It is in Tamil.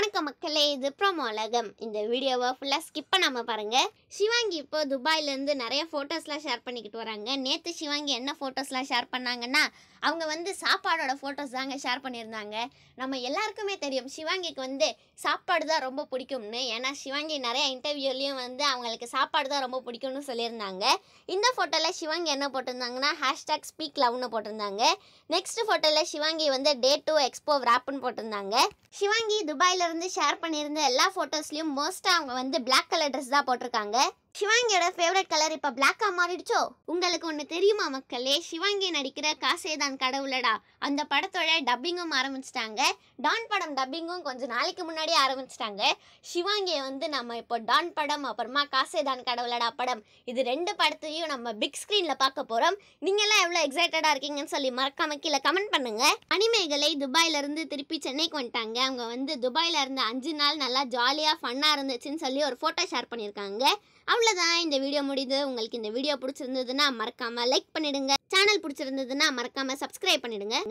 வணக்கம் மக்களே இது பிரமோலகம் இந்த வீடியோவை ஃபுல்லாக ஸ்கிப் பண்ணாமல் பாருங்கள் சிவாங்கி இப்போ துபாயிலேருந்து நிறைய ஃபோட்டோஸ்லாம் ஷேர் பண்ணிக்கிட்டு வராங்க நேற்று சிவாங்கி என்ன ஃபோட்டோஸ்லாம் ஷேர் பண்ணாங்கன்னா அவங்க வந்து சாப்பாடோட ஃபோட்டோஸ் தாங்க ஷேர் பண்ணியிருந்தாங்க நம்ம எல்லாருக்குமே தெரியும் சிவாங்கிக்கு வந்து சாப்பாடு தான் ரொம்ப பிடிக்கும்னு ஏன்னா சிவாங்கி நிறைய இன்டர்வியூலேயும் வந்து அவங்களுக்கு சாப்பாடு தான் ரொம்ப பிடிக்கும்னு சொல்லியிருந்தாங்க இந்த ஃபோட்டோவில் சிவாங்கி என்ன போட்டிருந்தாங்கன்னா ஹேஷ்டாக் ஸ்பீக் லவ்னு போட்டிருந்தாங்க நெக்ஸ்ட் ஃபோட்டோவில் சிவாங்கி வந்து டே டூ எக்ஸ்போ ரேப்னு போட்டிருந்தாங்க சிவாங்கி துபாயில் வந்து ஷேர் பண்ணியிருந்த எல்லா ஃபோட்டோஸ்லேயும் மோஸ்ட்டாக அவங்க வந்து பிளாக் கலர் ட்ரெஸ் தான் போட்டிருக்காங்க சிவாங்கியோட ஃபேவரட் கலர் இப்போ பிளாக்காக மாறிடுச்சோ உங்களுக்கு ஒன்று தெரியுமா மக்களே சிவாங்கி நடிக்கிற காசேதான் கடவுளடா அந்த படத்தோட டப்பிங்கும் ஆரம்பிச்சிட்டாங்க டான் படம் டப்பிங்கும் கொஞ்சம் நாளைக்கு முன்னாடியே ஆரம்பிச்சிட்டாங்க சிவாங்கியை வந்து நம்ம இப்போ டான் படம் அப்புறமா காசேதான் கடவுளடா படம் இது ரெண்டு படத்தையும் நம்ம பிக் ஸ்க்ரீனில் பார்க்க போகிறோம் நீங்களாம் எவ்வளோ எக்ஸைட்டடாக இருக்கீங்கன்னு சொல்லி மறக்காம கீழே கமெண்ட் பண்ணுங்கள் அனிமைகளை துபாயிலேருந்து திருப்பி சென்னைக்கு வந்துட்டாங்க அவங்க வந்து துபாயில் இருந்த அஞ்சு நாள் நல்லா ஜாலியாக ஃபன்னாக இருந்துச்சுன்னு சொல்லி ஒரு ஃபோட்டோ ஷேர் பண்ணியிருக்காங்க அவ்வளோதான் இந்த வீடியோ முடியுது உங்களுக்கு இந்த வீடியோ பிடிச்சிருந்ததுன்னா மறக்காமல் லைக் பண்ணிடுங்க சேனல் பிடிச்சிருந்ததுன்னா மறக்காமல் சப்ஸ்கிரைப் பண்ணிடுங்க